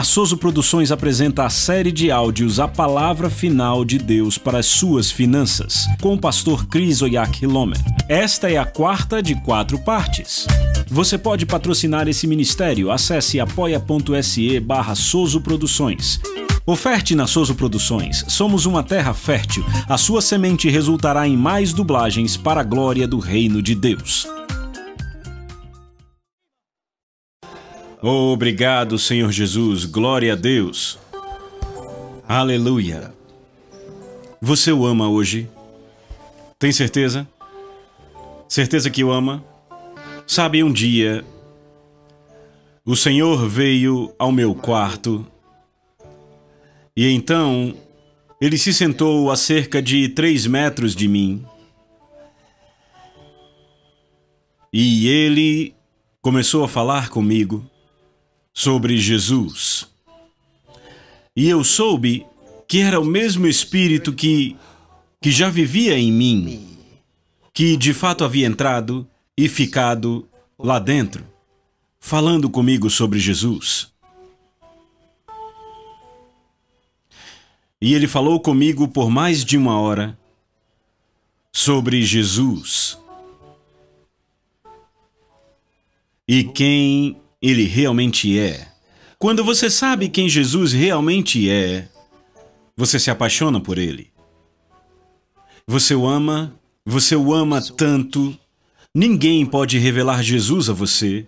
A Soso Produções apresenta a série de áudios A Palavra Final de Deus para as Suas Finanças, com o pastor Cris Oyak Hilomen. Esta é a quarta de quatro partes. Você pode patrocinar esse ministério. Acesse apoia.se barra Produções. Oferte na Soso Produções. Somos uma terra fértil. A sua semente resultará em mais dublagens para a glória do reino de Deus. obrigado, Senhor Jesus. Glória a Deus. Aleluia. Você o ama hoje? Tem certeza? Certeza que o ama? Sabe, um dia o Senhor veio ao meu quarto e então ele se sentou a cerca de três metros de mim. E ele começou a falar comigo sobre Jesus. E eu soube que era o mesmo Espírito que, que já vivia em mim, que de fato havia entrado e ficado lá dentro, falando comigo sobre Jesus. E ele falou comigo por mais de uma hora sobre Jesus. E quem ele realmente é. Quando você sabe quem Jesus realmente é, você se apaixona por ele. Você o ama, você o ama tanto. Ninguém pode revelar Jesus a você,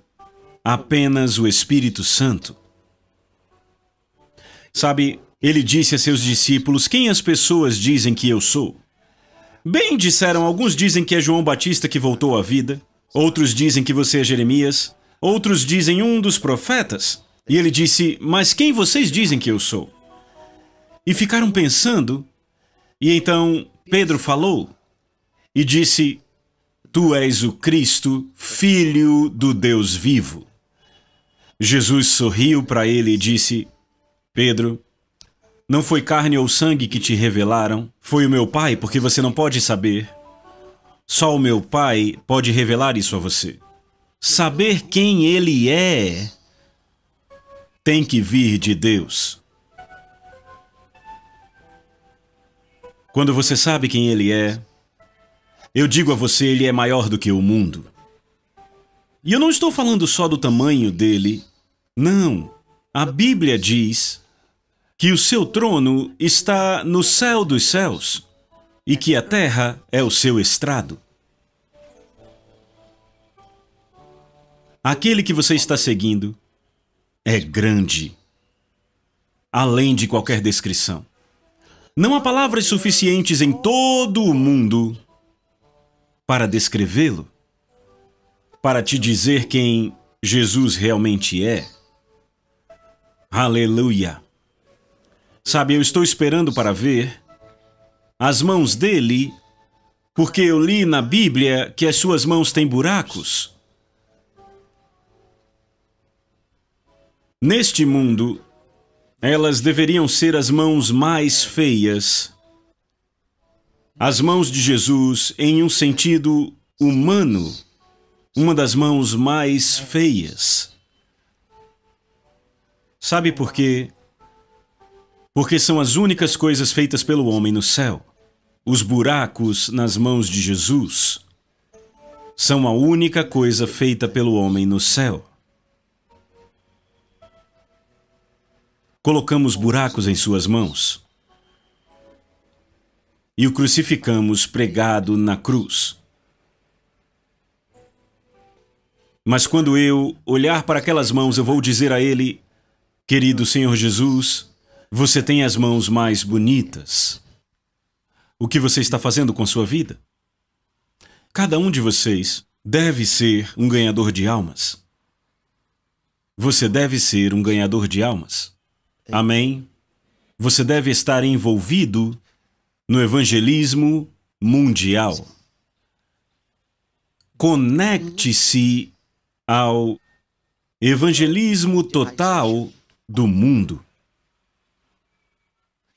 apenas o Espírito Santo. Sabe, ele disse a seus discípulos: Quem as pessoas dizem que eu sou? Bem, disseram, alguns dizem que é João Batista que voltou à vida, outros dizem que você é Jeremias, Outros dizem um dos profetas. E ele disse: Mas quem vocês dizem que eu sou? E ficaram pensando. E então Pedro falou e disse: Tu és o Cristo, filho do Deus vivo. Jesus sorriu para ele e disse: Pedro, não foi carne ou sangue que te revelaram, foi o meu Pai, porque você não pode saber. Só o meu Pai pode revelar isso a você. Saber quem ele é tem que vir de Deus. Quando você sabe quem ele é, eu digo a você, ele é maior do que o mundo. E eu não estou falando só do tamanho dele. Não. A Bíblia diz que o seu trono está no céu dos céus e que a terra é o seu estrado. Aquele que você está seguindo é grande, além de qualquer descrição. Não há palavras suficientes em todo o mundo para descrevê-lo, para te dizer quem Jesus realmente é. Aleluia! Sabe, eu estou esperando para ver as mãos dele, porque eu li na Bíblia que as suas mãos têm buracos Neste mundo, elas deveriam ser as mãos mais feias. As mãos de Jesus, em um sentido humano, uma das mãos mais feias. Sabe por quê? Porque são as únicas coisas feitas pelo homem no céu. Os buracos nas mãos de Jesus são a única coisa feita pelo homem no céu. colocamos buracos em suas mãos e o crucificamos pregado na cruz. Mas quando eu olhar para aquelas mãos, eu vou dizer a ele: Querido Senhor Jesus, você tem as mãos mais bonitas. O que você está fazendo com sua vida? Cada um de vocês deve ser um ganhador de almas. Você deve ser um ganhador de almas. Amém? Você deve estar envolvido no evangelismo mundial. Conecte-se ao evangelismo total do mundo.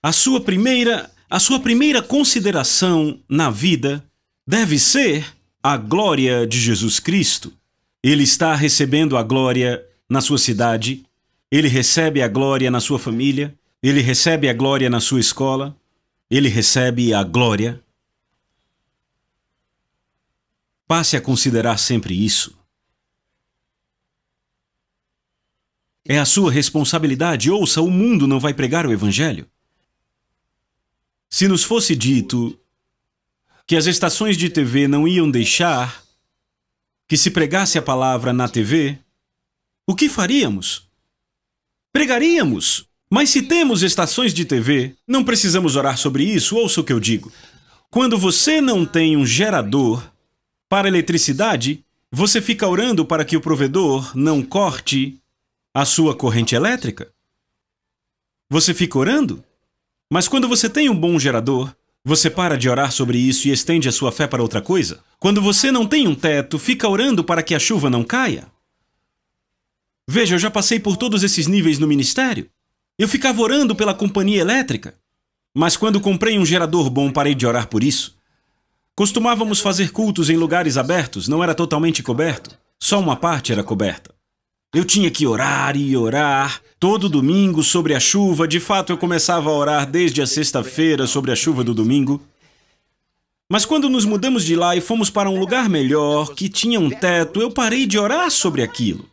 A sua primeira, a sua primeira consideração na vida deve ser a glória de Jesus Cristo. Ele está recebendo a glória na sua cidade, ele recebe a glória na sua família, ele recebe a glória na sua escola, ele recebe a glória. Passe a considerar sempre isso. É a sua responsabilidade, ouça, o mundo não vai pregar o Evangelho. Se nos fosse dito que as estações de TV não iam deixar que se pregasse a palavra na TV, o que faríamos? pregaríamos. Mas se temos estações de TV, não precisamos orar sobre isso, ouça o que eu digo. Quando você não tem um gerador para eletricidade, você fica orando para que o provedor não corte a sua corrente elétrica? Você fica orando? Mas quando você tem um bom gerador, você para de orar sobre isso e estende a sua fé para outra coisa? Quando você não tem um teto, fica orando para que a chuva não caia? Veja, eu já passei por todos esses níveis no ministério. Eu ficava orando pela companhia elétrica. Mas quando comprei um gerador bom, parei de orar por isso. Costumávamos fazer cultos em lugares abertos, não era totalmente coberto, só uma parte era coberta. Eu tinha que orar e orar, todo domingo sobre a chuva, de fato eu começava a orar desde a sexta-feira sobre a chuva do domingo. Mas quando nos mudamos de lá e fomos para um lugar melhor, que tinha um teto, eu parei de orar sobre aquilo.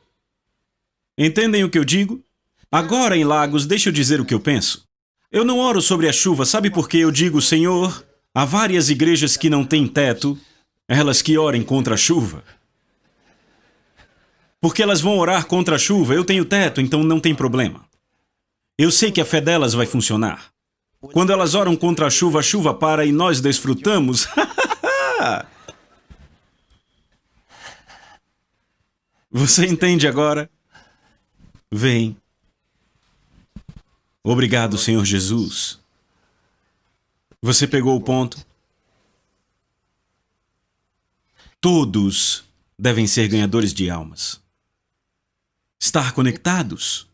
Entendem o que eu digo? Agora em Lagos, deixa eu dizer o que eu penso. Eu não oro sobre a chuva, sabe por que eu digo, Senhor? Há várias igrejas que não têm teto, elas que orem contra a chuva. Porque elas vão orar contra a chuva, eu tenho teto, então não tem problema. Eu sei que a fé delas vai funcionar. Quando elas oram contra a chuva, a chuva para e nós desfrutamos. Você entende agora? Vem. Obrigado, Senhor Jesus. Você pegou o ponto? Todos devem ser ganhadores de almas. Estar conectados.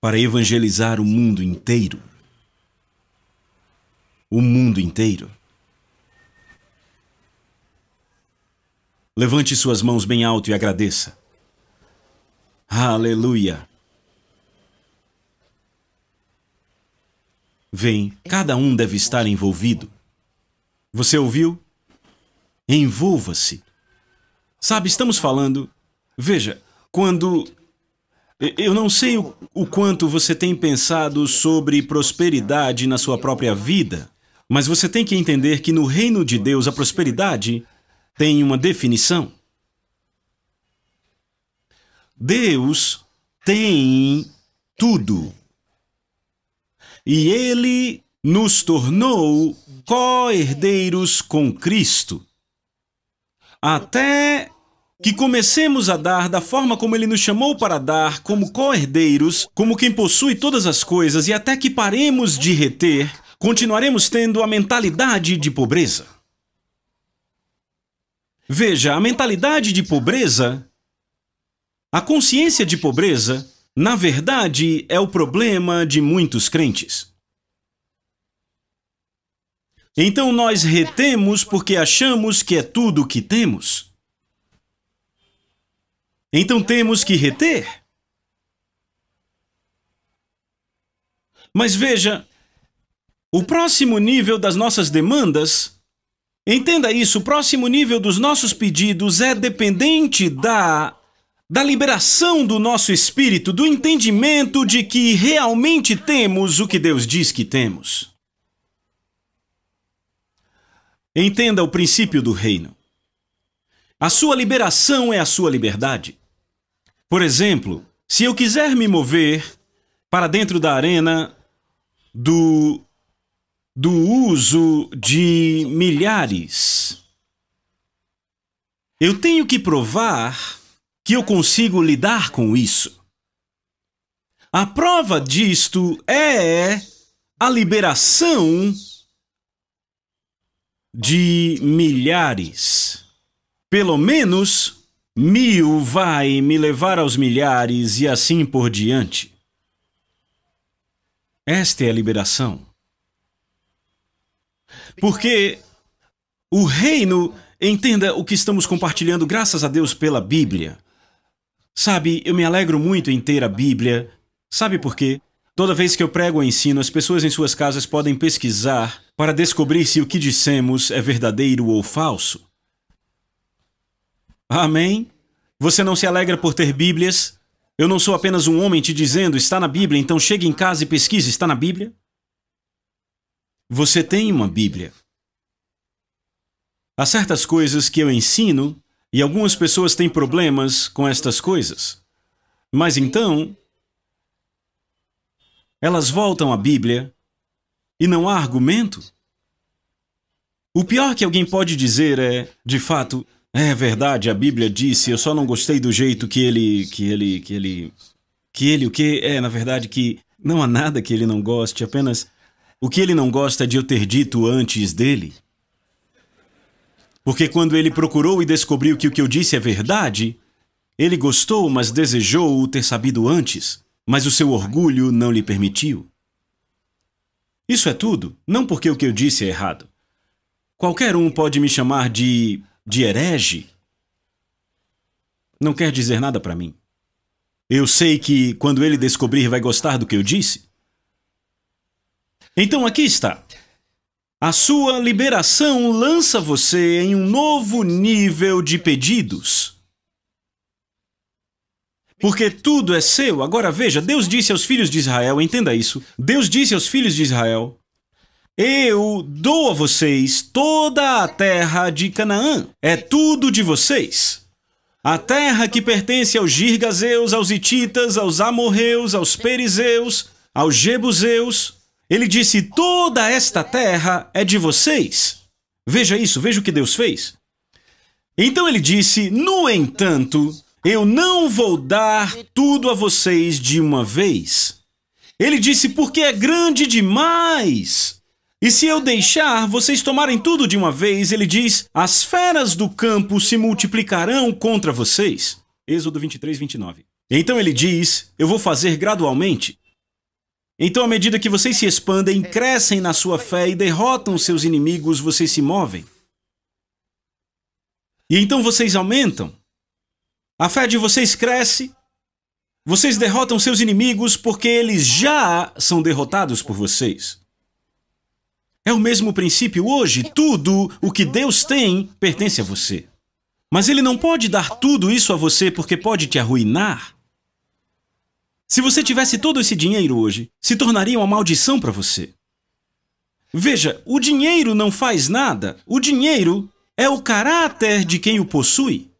Para evangelizar o mundo inteiro. O mundo inteiro. Levante suas mãos bem alto e agradeça. Aleluia! Vem, cada um deve estar envolvido. Você ouviu? Envolva-se. Sabe, estamos falando. Veja, quando. Eu não sei o, o, quanto você tem pensado sobre prosperidade na sua própria vida, mas você tem que entender que no reino de Deus a prosperidade tem uma definição? Deus tem tudo. E ele nos tornou co-herdeiros com Cristo. Até que comecemos a dar da forma como ele nos chamou para dar, como co-herdeiros, como quem possui todas as coisas, e até que paremos de reter, continuaremos tendo a mentalidade de pobreza. Veja, a mentalidade de pobreza, a consciência de pobreza, na verdade, é o problema de muitos crentes. Então nós retemos porque achamos que é tudo o que temos. Então temos que reter. Mas veja, o próximo nível das nossas demandas Entenda isso, o próximo nível dos nossos pedidos é dependente da da liberação do nosso espírito, do entendimento de que realmente temos o que Deus diz que temos. Entenda o princípio do reino. A sua liberação é a sua liberdade. Por exemplo, se eu quiser me mover para dentro da arena do do uso de milhares. Eu tenho que provar que eu consigo lidar com isso. A prova disto é a liberação de milhares. Pelo menos mil vai me levar aos milhares e assim por diante. Esta é a liberação. Porque o reino, entenda o que estamos compartilhando, graças a Deus, pela Bíblia. Sabe, eu me alegro muito em ter a Bíblia. Sabe por quê? Toda vez que eu prego ou ensino, as pessoas em suas casas podem pesquisar para descobrir se o que dissemos é verdadeiro ou falso. Amém? Você não se alegra por ter Bíblias? Eu não sou apenas um homem te dizendo, está na Bíblia, então chegue em casa e pesquise, está na Bíblia? Você tem uma Bíblia. Há certas coisas que eu ensino e algumas pessoas têm problemas com estas coisas. Mas então, elas voltam à Bíblia e não há argumento. O pior que alguém pode dizer é, de fato, é verdade, a Bíblia disse, eu só não gostei do jeito que ele, que ele, que ele, que ele, o que? É, na verdade, que não há nada que ele não goste, apenas o que ele não gosta é de eu ter dito antes dele? Porque quando ele procurou e descobriu que o que eu disse é verdade, ele gostou, mas desejou o ter sabido antes, mas o seu orgulho não lhe permitiu. Isso é tudo, não porque o que eu disse é errado. Qualquer um pode me chamar de. de herege. Não quer dizer nada para mim. Eu sei que, quando ele descobrir, vai gostar do que eu disse. Então aqui está. A sua liberação lança você em um novo nível de pedidos. Porque tudo é seu. Agora veja, Deus disse aos filhos de Israel, entenda isso. Deus disse aos filhos de Israel: Eu dou a vocês toda a terra de Canaã. É tudo de vocês. A terra que pertence aos Girgazeus, aos Hititas, aos Amorreus, aos Perizeus, aos Jebuseus, ele disse: Toda esta terra é de vocês. Veja isso, veja o que Deus fez. Então ele disse: No entanto, eu não vou dar tudo a vocês de uma vez. Ele disse: Porque é grande demais. E se eu deixar vocês tomarem tudo de uma vez, ele diz: As feras do campo se multiplicarão contra vocês. Êxodo 23, 29. Então ele diz: Eu vou fazer gradualmente. Então, à medida que vocês se expandem, é. crescem na sua fé e derrotam seus inimigos, vocês se movem. E então vocês aumentam. A fé de vocês cresce. Vocês derrotam seus inimigos porque eles já são derrotados por vocês. É o mesmo princípio hoje. Tudo o que Deus tem pertence a você. Mas Ele não pode dar tudo isso a você porque pode te arruinar. Se você tivesse todo esse dinheiro hoje, se tornaria uma maldição para você. Veja, o dinheiro não faz nada, o dinheiro é o caráter de quem o possui.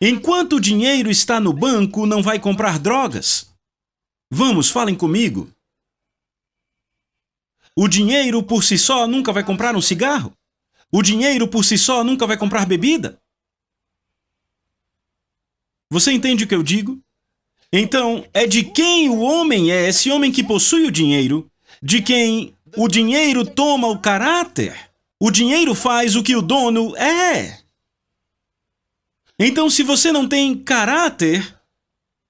Enquanto o dinheiro está no banco, não vai comprar drogas. Vamos, falem comigo. O dinheiro por si só nunca vai comprar um cigarro. O dinheiro por si só nunca vai comprar bebida. Você entende o que eu digo? Então, é de quem o homem é, esse homem que possui o dinheiro, de quem o dinheiro toma o caráter. O dinheiro faz o que o dono é. Então, se você não tem caráter,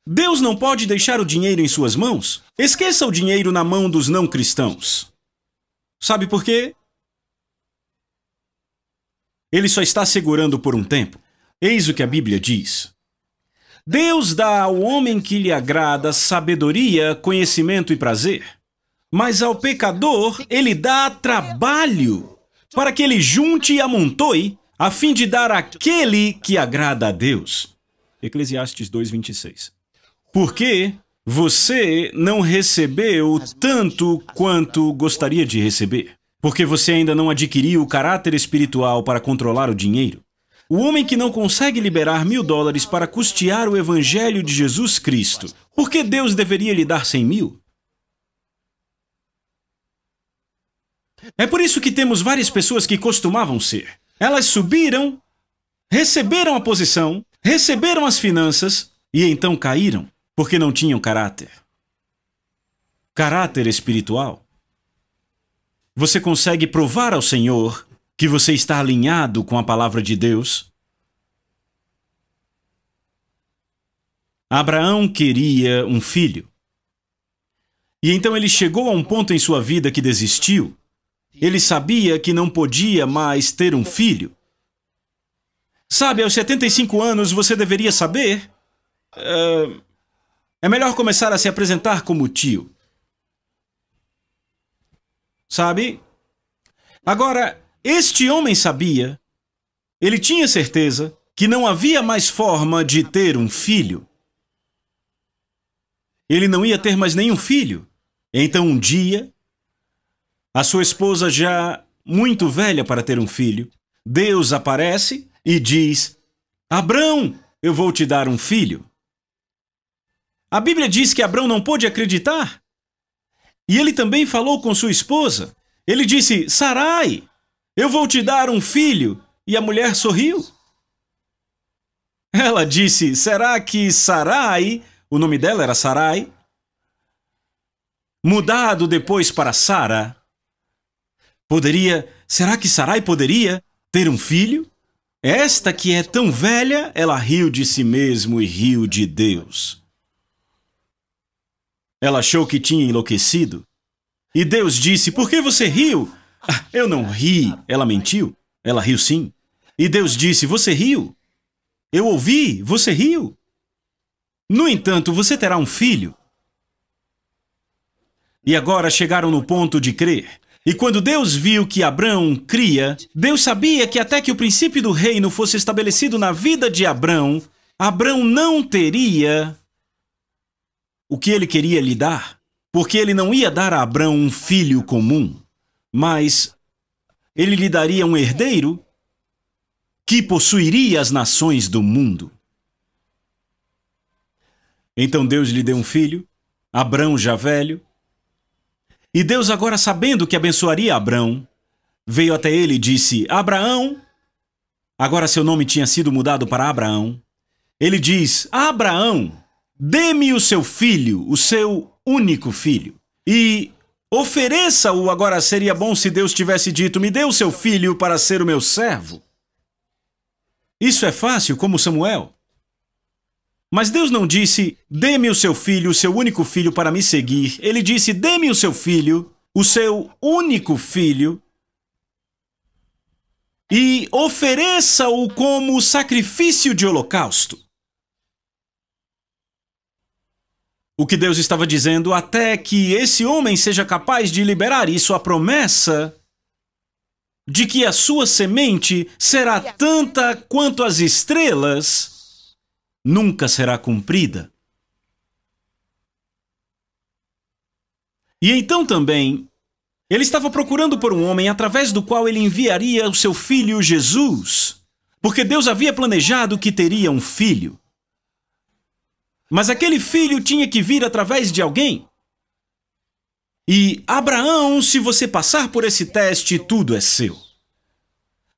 Deus não pode deixar o dinheiro em suas mãos. Esqueça o dinheiro na mão dos não cristãos. Sabe por quê? Ele só está segurando por um tempo. Eis o que a Bíblia diz. Deus dá ao homem que lhe agrada sabedoria, conhecimento e prazer. Mas ao pecador ele dá trabalho, para que ele junte e amontoe, a fim de dar aquele que agrada a Deus. Eclesiastes 2:26. Porque você não recebeu tanto quanto gostaria de receber, porque você ainda não adquiriu o caráter espiritual para controlar o dinheiro. O homem que não consegue liberar mil dólares para custear o Evangelho de Jesus Cristo, por que Deus deveria lhe dar cem mil? É por isso que temos várias pessoas que costumavam ser. Elas subiram, receberam a posição, receberam as finanças e então caíram, porque não tinham caráter. Caráter espiritual. Você consegue provar ao Senhor que você está alinhado com a palavra de Deus? Abraão queria um filho. E então ele chegou a um ponto em sua vida que desistiu. Ele sabia que não podia mais ter um filho. Sabe, aos 75 anos você deveria saber. Uh, é melhor começar a se apresentar como tio. Sabe? Agora, este homem sabia, ele tinha certeza, que não havia mais forma de ter um filho. Ele não ia ter mais nenhum filho. Então, um dia, a sua esposa, já muito velha para ter um filho, Deus aparece e diz: Abrão, eu vou te dar um filho. A Bíblia diz que Abrão não pôde acreditar. E ele também falou com sua esposa. Ele disse: Sarai, eu vou te dar um filho. E a mulher sorriu. Ela disse: Será que Sarai, o nome dela era Sarai, mudado depois para Sara, poderia. Será que Sarai poderia ter um filho? Esta que é tão velha, ela riu de si mesmo e riu de Deus. Ela achou que tinha enlouquecido. E Deus disse: Por que você riu? eu não ri. Ela mentiu? Ela riu sim. E Deus disse: Você riu? Eu ouvi, você riu. No entanto, você terá um filho. E agora chegaram no ponto de crer. E quando Deus viu que Abrão cria, Deus sabia que até que o princípio do reino fosse estabelecido na vida de Abrão, Abrão não teria o que ele queria lhe dar, porque ele não ia dar a Abrão um filho comum. Mas ele lhe daria um herdeiro que possuiria as nações do mundo. Então Deus lhe deu um filho, Abrão já velho. E Deus, agora sabendo que abençoaria Abrão, veio até ele e disse: Abraão. Agora seu nome tinha sido mudado para Abraão. Ele diz: Abraão, dê-me o seu filho, o seu único filho. E Ofereça-o agora. Seria bom se Deus tivesse dito: Me dê o seu filho para ser o meu servo. Isso é fácil, como Samuel. Mas Deus não disse: Dê-me o seu filho, o seu único filho, para me seguir. Ele disse: Dê-me o seu filho, o seu único filho, e ofereça-o como sacrifício de holocausto. O que Deus estava dizendo até que esse homem seja capaz de liberar isso a promessa de que a sua semente será tanta quanto as estrelas, nunca será cumprida. E então também, ele estava procurando por um homem através do qual ele enviaria o seu filho Jesus, porque Deus havia planejado que teria um filho. Mas aquele filho tinha que vir através de alguém. E, Abraão, se você passar por esse teste, tudo é seu.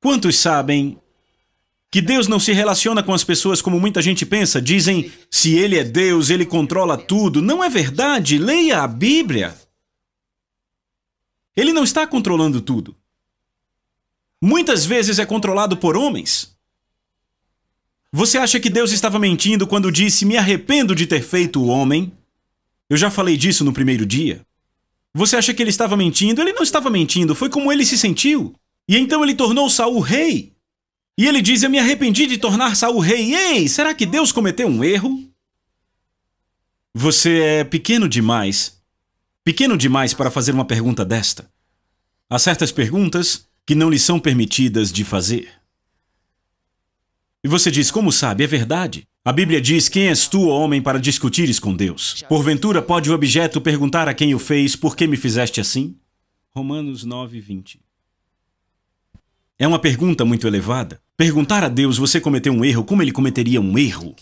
Quantos sabem que Deus não se relaciona com as pessoas como muita gente pensa? Dizem, se ele é Deus, ele controla tudo. Não é verdade. Leia a Bíblia. Ele não está controlando tudo. Muitas vezes é controlado por homens. Você acha que Deus estava mentindo quando disse: Me arrependo de ter feito o homem? Eu já falei disso no primeiro dia. Você acha que ele estava mentindo? Ele não estava mentindo, foi como ele se sentiu. E então ele tornou Saul rei. E ele diz: Eu me arrependi de tornar Saul rei. Ei, será que Deus cometeu um erro? Você é pequeno demais. Pequeno demais para fazer uma pergunta desta. Há certas perguntas que não lhe são permitidas de fazer. E você diz: Como sabe? É verdade. A Bíblia diz: Quem és tu, homem, para discutires com Deus? Porventura pode o objeto perguntar a quem o fez: Por que me fizeste assim? Romanos 9, 20. É uma pergunta muito elevada. Perguntar a Deus: Você cometeu um erro? Como ele cometeria um erro?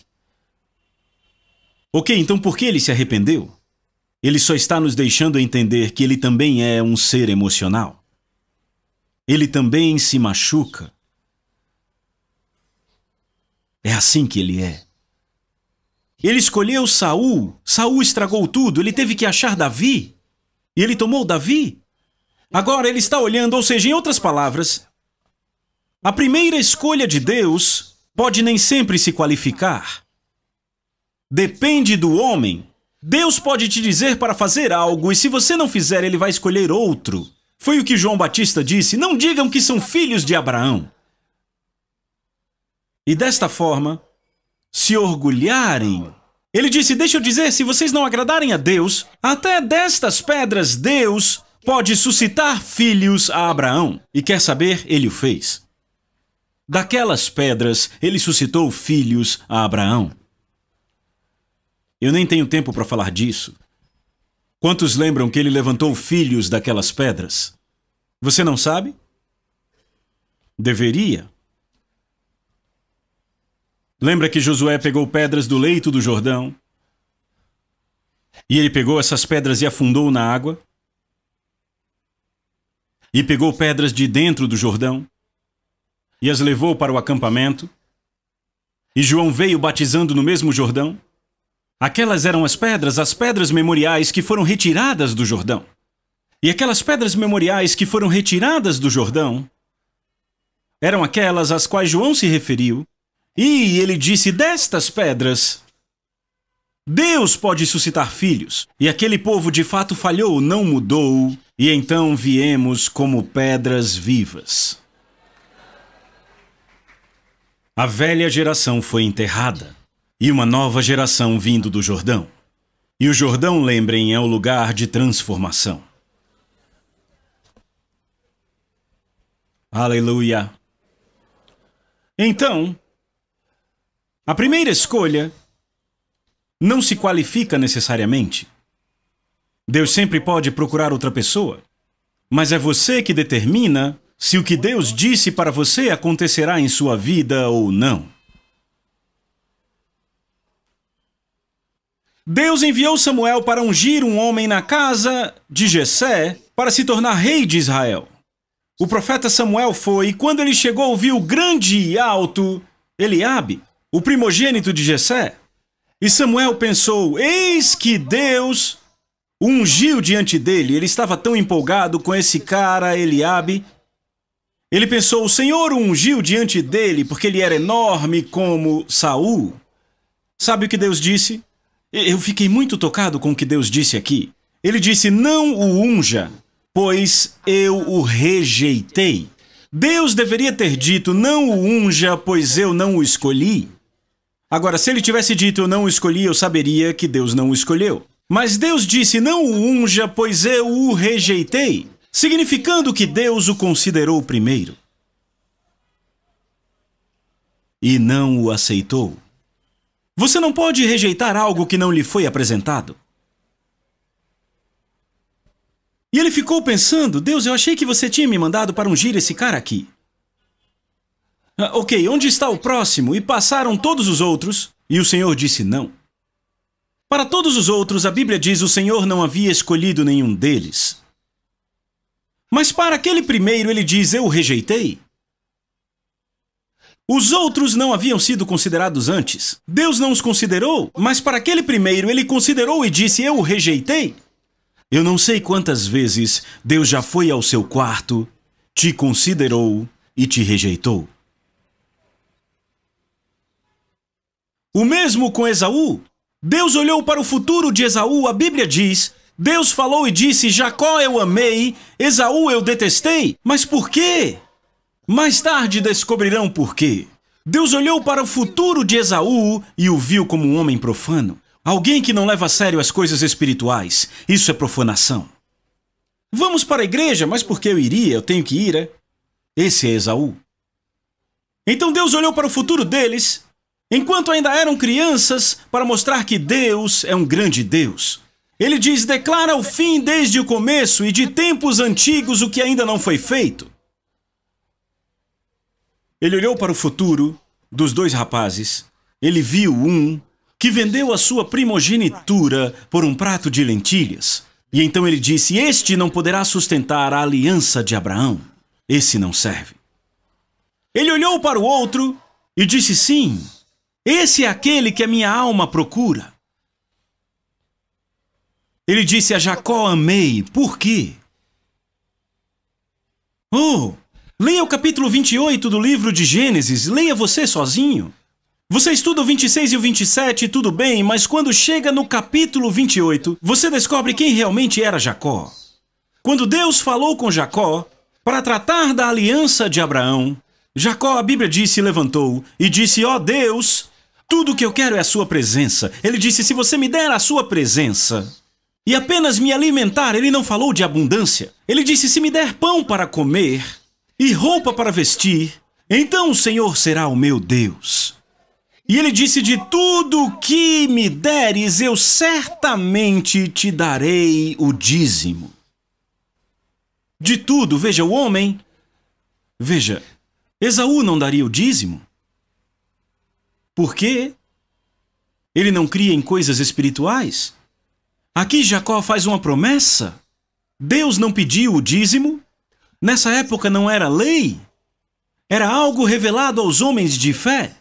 Ok, então por que ele se arrependeu? Ele só está nos deixando entender que ele também é um ser emocional. Ele também se machuca. É assim que ele é. Ele escolheu Saul, Saul estragou tudo, ele teve que achar Davi, e ele tomou Davi. Agora ele está olhando, ou seja, em outras palavras, a primeira escolha de Deus pode nem sempre se qualificar. Depende do homem. Deus pode te dizer para fazer algo, e se você não fizer, ele vai escolher outro. Foi o que João Batista disse: não digam que são filhos de Abraão e desta forma se orgulharem. Ele disse: Deixa eu dizer, se vocês não agradarem a Deus, até destas pedras Deus pode suscitar filhos a Abraão. E quer saber, ele o fez. Daquelas pedras, ele suscitou filhos a Abraão. Eu nem tenho tempo para falar disso. Quantos lembram que ele levantou filhos daquelas pedras? Você não sabe? Deveria. Lembra que Josué pegou pedras do leito do Jordão? E ele pegou essas pedras e afundou na água? E pegou pedras de dentro do Jordão? E as levou para o acampamento? E João veio batizando no mesmo Jordão? Aquelas eram as pedras, as pedras memoriais que foram retiradas do Jordão. E aquelas pedras memoriais que foram retiradas do Jordão eram aquelas às quais João se referiu e ele disse destas pedras: Deus pode suscitar filhos. E aquele povo de fato falhou, não mudou, e então viemos como pedras vivas. A velha geração foi enterrada, e uma nova geração vindo do Jordão. E o Jordão, lembrem, é o lugar de transformação. Aleluia. Então, a primeira escolha não se qualifica necessariamente. Deus sempre pode procurar outra pessoa, mas é você que determina se o que Deus disse para você acontecerá em sua vida ou não. Deus enviou Samuel para ungir um homem na casa de Jessé para se tornar rei de Israel. O profeta Samuel foi e quando ele chegou viu grande e alto Eliabe, o primogênito de Jessé. E Samuel pensou: Eis que Deus ungiu diante dele. Ele estava tão empolgado com esse cara, Eliabe. Ele pensou: O Senhor ungiu diante dele porque ele era enorme como Saul. Sabe o que Deus disse? Eu fiquei muito tocado com o que Deus disse aqui. Ele disse: Não o unja, pois eu o rejeitei. Deus deveria ter dito: Não o unja, pois eu não o escolhi. Agora, se ele tivesse dito eu não escolhi, eu saberia que Deus não o escolheu. Mas Deus disse: Não o unja, pois eu o rejeitei, significando que Deus o considerou primeiro. E não o aceitou. Você não pode rejeitar algo que não lhe foi apresentado. E ele ficou pensando: Deus, eu achei que você tinha me mandado para ungir esse cara aqui. Ah, ok, onde está o próximo? E passaram todos os outros, e o Senhor disse não. Para todos os outros, a Bíblia diz o Senhor não havia escolhido nenhum deles. Mas para aquele primeiro, ele diz: Eu o rejeitei. Os outros não haviam sido considerados antes. Deus não os considerou, mas para aquele primeiro ele considerou e disse: Eu o rejeitei. Eu não sei quantas vezes Deus já foi ao seu quarto, te considerou e te rejeitou. O mesmo com Esaú? Deus olhou para o futuro de Esaú, a Bíblia diz. Deus falou e disse: Jacó eu amei, Esaú eu detestei. Mas por quê? Mais tarde descobrirão por quê. Deus olhou para o futuro de Esaú e o viu como um homem profano. Alguém que não leva a sério as coisas espirituais. Isso é profanação. Vamos para a igreja, mas por que eu iria? Eu tenho que ir, é? Esse é Esaú. Então Deus olhou para o futuro deles enquanto ainda eram crianças, para mostrar que Deus é um grande Deus. Ele diz: declara o fim desde o começo e de tempos antigos o que ainda não foi feito. Ele olhou para o futuro dos dois rapazes. Ele viu um que vendeu a sua primogenitura por um prato de lentilhas. E então ele disse: Este não poderá sustentar a aliança de Abraão. Esse não serve. Ele olhou para o outro e disse: Sim, esse é aquele que a minha alma procura. Ele disse a Jacó: Amei, por quê? Oh, leia o capítulo 28 do livro de Gênesis, leia você sozinho. Você estuda o 26 e o 27, tudo bem, mas quando chega no capítulo 28, você descobre quem realmente era Jacó. Quando Deus falou com Jacó para tratar da aliança de Abraão, Jacó, a Bíblia diz, se levantou e disse: Ó oh Deus, tudo o que eu quero é a sua presença. Ele disse: Se você me der a sua presença e apenas me alimentar, ele não falou de abundância. Ele disse: Se me der pão para comer e roupa para vestir, então o Senhor será o meu Deus. E ele disse: De tudo o que me deres, eu certamente te darei o dízimo. De tudo, veja, o homem. Veja, Esaú não daria o dízimo? Por quê? Ele não cria em coisas espirituais? Aqui Jacó faz uma promessa. Deus não pediu o dízimo. Nessa época não era lei. Era algo revelado aos homens de fé.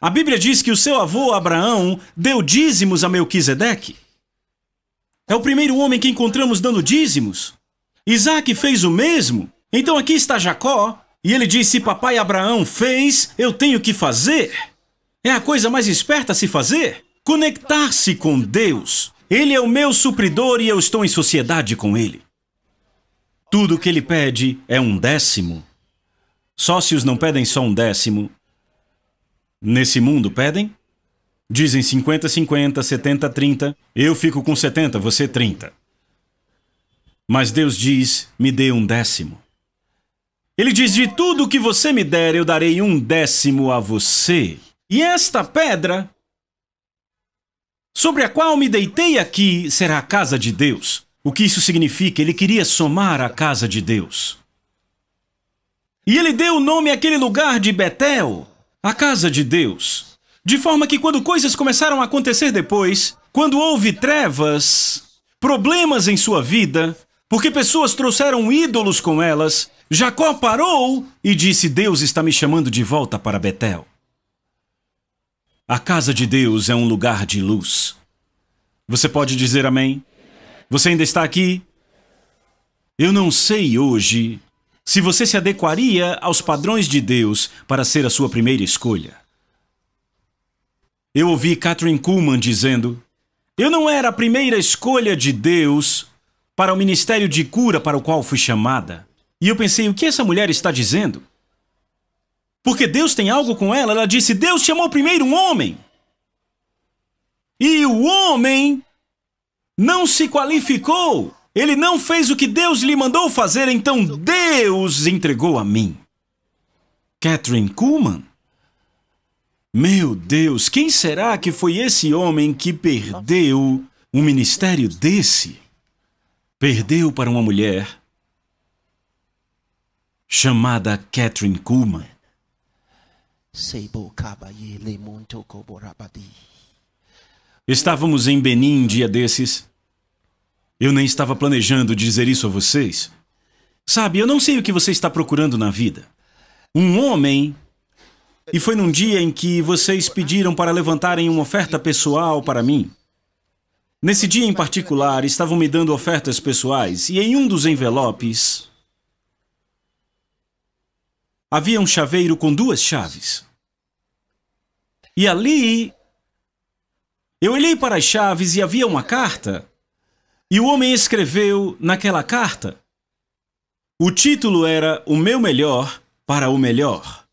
A Bíblia diz que o seu avô Abraão deu dízimos a Melquisedeque. É o primeiro homem que encontramos dando dízimos. Isaac fez o mesmo. Então aqui está Jacó e ele disse: Papai Abraão fez, eu tenho que fazer. É a coisa mais esperta a se fazer? Conectar-se com Deus. Ele é o meu supridor e eu estou em sociedade com ele. Tudo o que ele pede é um décimo. Sócios não pedem só um décimo. Nesse mundo pedem? Dizem 50, 50, 70, 30. Eu fico com 70, você 30. Mas Deus diz: me dê um décimo. Ele diz: De tudo que você me der, eu darei um décimo a você. E esta pedra, sobre a qual me deitei aqui, será a casa de Deus. O que isso significa? Ele queria somar a casa de Deus. E ele deu o nome àquele lugar de Betel, a casa de Deus. De forma que quando coisas começaram a acontecer depois, quando houve trevas, problemas em sua vida, porque pessoas trouxeram ídolos com elas, Jacó parou e disse: Deus está me chamando de volta para Betel. A casa de Deus é um lugar de luz. Você pode dizer amém? Você ainda está aqui? Eu não sei hoje se você se adequaria aos padrões de Deus para ser a sua primeira escolha. Eu ouvi Catherine Kuhlman dizendo: Eu não era a primeira escolha de Deus para o ministério de cura para o qual fui chamada. E eu pensei, o que essa mulher está dizendo? Porque Deus tem algo com ela. Ela disse: Deus chamou primeiro um homem. E o homem não se qualificou. Ele não fez o que Deus lhe mandou fazer, então Deus entregou a mim. Catherine Kuhlman? Meu Deus, quem será que foi esse homem que perdeu um ministério desse? perdeu para uma mulher chamada Catherine Kuhlman. Estávamos em Benin um dia desses. Eu nem estava planejando dizer isso a vocês. Sabe, eu não sei o que você está procurando na vida. Um homem. E foi num dia em que vocês pediram para levantarem uma oferta pessoal para mim. Nesse dia em particular, estavam me dando ofertas pessoais e em um dos envelopes havia um chaveiro com duas chaves. E ali eu olhei para as chaves e havia uma carta. E o homem escreveu naquela carta. O título era O meu melhor para o melhor.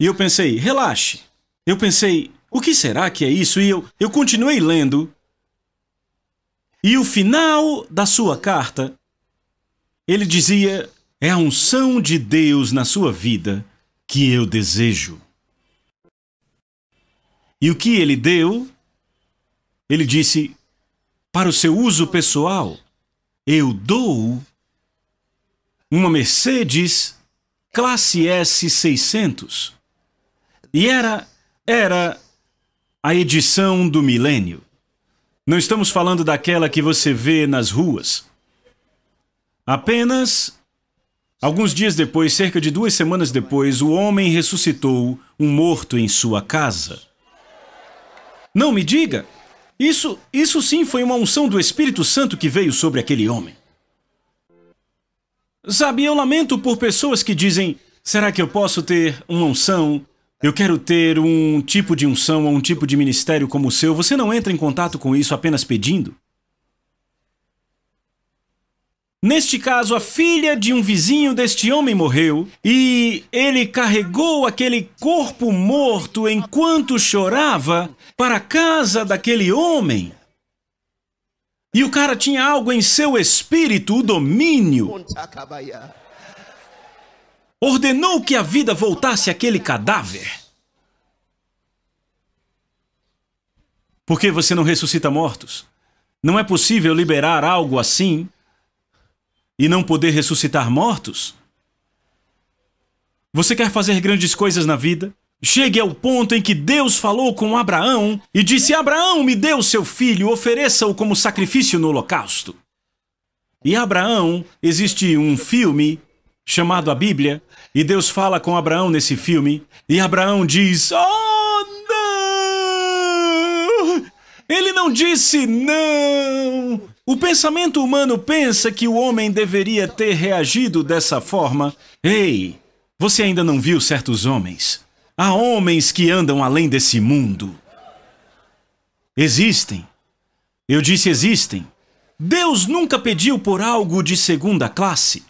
E eu pensei, relaxe. Eu pensei, o que será que é isso? E eu, eu continuei lendo e o final da sua carta, ele dizia: É a unção de Deus na sua vida que eu desejo. E o que ele deu? Ele disse: Para o seu uso pessoal, eu dou uma Mercedes classe S600. E era era a edição do milênio. Não estamos falando daquela que você vê nas ruas. Apenas. Alguns dias depois, cerca de duas semanas depois, o homem ressuscitou um morto em sua casa. Não me diga! Isso, isso sim foi uma unção do Espírito Santo que veio sobre aquele homem. Sabe, eu lamento por pessoas que dizem: será que eu posso ter uma unção eu quero ter um tipo de unção ou um tipo de ministério como o seu. Você não entra em contato com isso apenas pedindo? Neste caso, a filha de um vizinho deste homem morreu e ele carregou aquele corpo morto enquanto chorava para a casa daquele homem. E o cara tinha algo em seu espírito, o domínio ordenou que a vida voltasse àquele cadáver. Por que você não ressuscita mortos? Não é possível liberar algo assim e não poder ressuscitar mortos? Você quer fazer grandes coisas na vida? Chegue ao ponto em que Deus falou com Abraão e disse: Abraão, me dê o seu filho, ofereça-o como sacrifício no holocausto. E Abraão, existe um filme chamado A Bíblia e Deus fala com Abraão nesse filme, e Abraão diz: Oh, não! Ele não disse não! O pensamento humano pensa que o homem deveria ter reagido dessa forma. Ei, você ainda não viu certos homens? Há homens que andam além desse mundo. Existem. Eu disse existem. Deus nunca pediu por algo de segunda classe.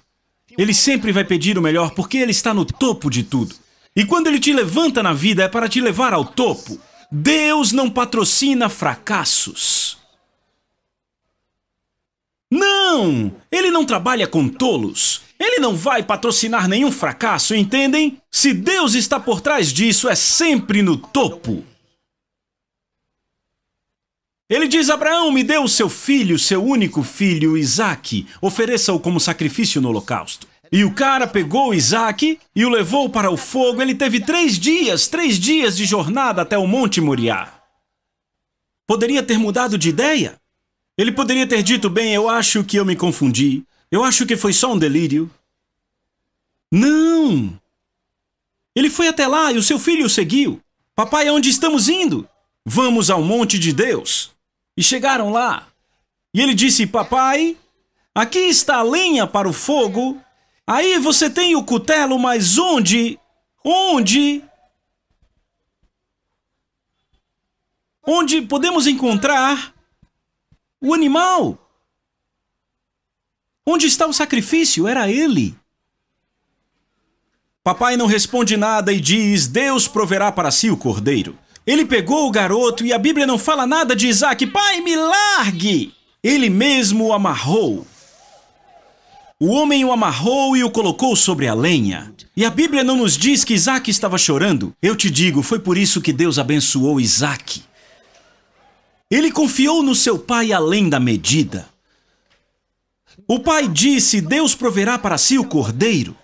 Ele sempre vai pedir o melhor porque ele está no topo de tudo. E quando ele te levanta na vida é para te levar ao topo. Deus não patrocina fracassos. Não! Ele não trabalha com tolos. Ele não vai patrocinar nenhum fracasso, entendem? Se Deus está por trás disso, é sempre no topo. Ele diz: Abraão, me dê o seu filho, seu único filho, Isaque, ofereça-o como sacrifício no holocausto. E o cara pegou Isaac e o levou para o fogo. Ele teve três dias, três dias de jornada até o Monte Moriá. Poderia ter mudado de ideia? Ele poderia ter dito: bem, eu acho que eu me confundi. Eu acho que foi só um delírio. Não! Ele foi até lá e o seu filho o seguiu. Papai, aonde estamos indo? Vamos ao monte de Deus. E chegaram lá. E ele disse: Papai, aqui está a lenha para o fogo. Aí você tem o cutelo, mas onde? Onde? Onde podemos encontrar o animal? Onde está o sacrifício? Era ele. Papai não responde nada e diz: Deus proverá para si o cordeiro. Ele pegou o garoto e a Bíblia não fala nada de Isaac. Pai, me largue! Ele mesmo o amarrou. O homem o amarrou e o colocou sobre a lenha. E a Bíblia não nos diz que Isaac estava chorando. Eu te digo, foi por isso que Deus abençoou Isaac. Ele confiou no seu pai além da medida. O pai disse: Deus proverá para si o cordeiro.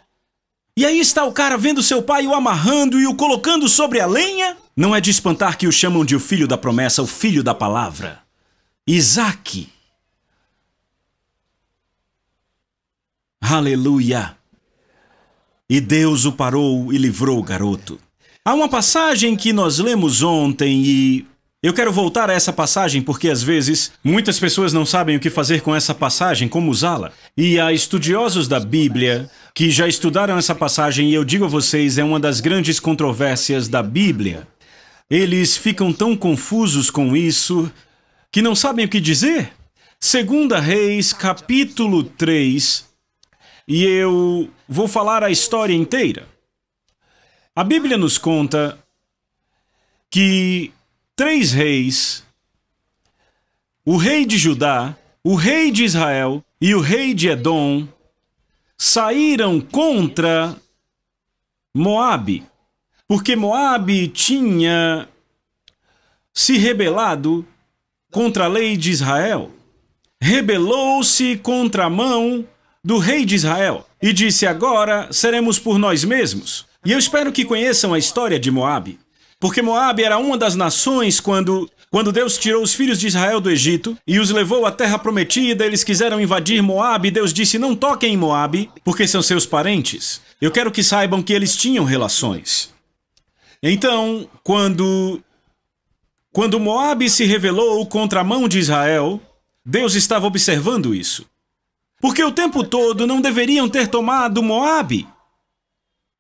E aí está o cara vendo seu pai o amarrando e o colocando sobre a lenha? Não é de espantar que o chamam de o filho da promessa, o filho da palavra. Isaac. Aleluia. E Deus o parou e livrou o garoto. Há uma passagem que nós lemos ontem e eu quero voltar a essa passagem porque às vezes muitas pessoas não sabem o que fazer com essa passagem, como usá-la. E há estudiosos da Bíblia que já estudaram essa passagem e eu digo a vocês, é uma das grandes controvérsias da Bíblia. Eles ficam tão confusos com isso que não sabem o que dizer. Segunda Reis, capítulo 3, e eu vou falar a história inteira. A Bíblia nos conta que três reis, o rei de Judá, o rei de Israel e o rei de Edom, saíram contra Moabe porque Moabe tinha se rebelado contra a lei de Israel. Rebelou-se contra a mão do rei de Israel e disse: Agora seremos por nós mesmos. E eu espero que conheçam a história de Moabe, porque Moabe era uma das nações quando quando Deus tirou os filhos de Israel do Egito e os levou à terra prometida, eles quiseram invadir Moabe. Deus disse: "Não toquem em Moabe, porque são seus parentes". Eu quero que saibam que eles tinham relações. Então, quando quando Moabe se revelou contra a mão de Israel, Deus estava observando isso. Porque o tempo todo não deveriam ter tomado Moabe.